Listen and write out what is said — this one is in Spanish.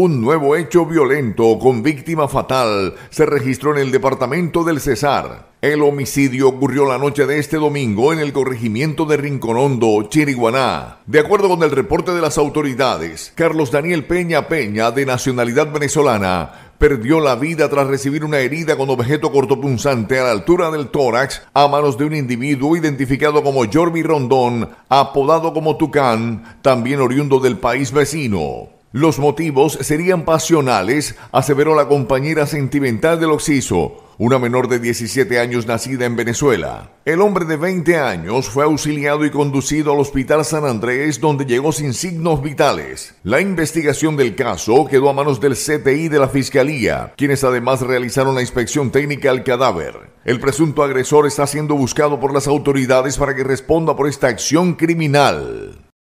Un nuevo hecho violento con víctima fatal se registró en el departamento del Cesar. El homicidio ocurrió la noche de este domingo en el corregimiento de Rinconondo, Chiriguaná. De acuerdo con el reporte de las autoridades, Carlos Daniel Peña Peña, de nacionalidad venezolana, perdió la vida tras recibir una herida con objeto cortopunzante a la altura del tórax a manos de un individuo identificado como Jordi Rondón, apodado como Tucán, también oriundo del país vecino. Los motivos serían pasionales, aseveró la compañera sentimental del occiso, una menor de 17 años nacida en Venezuela. El hombre de 20 años fue auxiliado y conducido al Hospital San Andrés donde llegó sin signos vitales. La investigación del caso quedó a manos del CTI de la Fiscalía, quienes además realizaron la inspección técnica al cadáver. El presunto agresor está siendo buscado por las autoridades para que responda por esta acción criminal.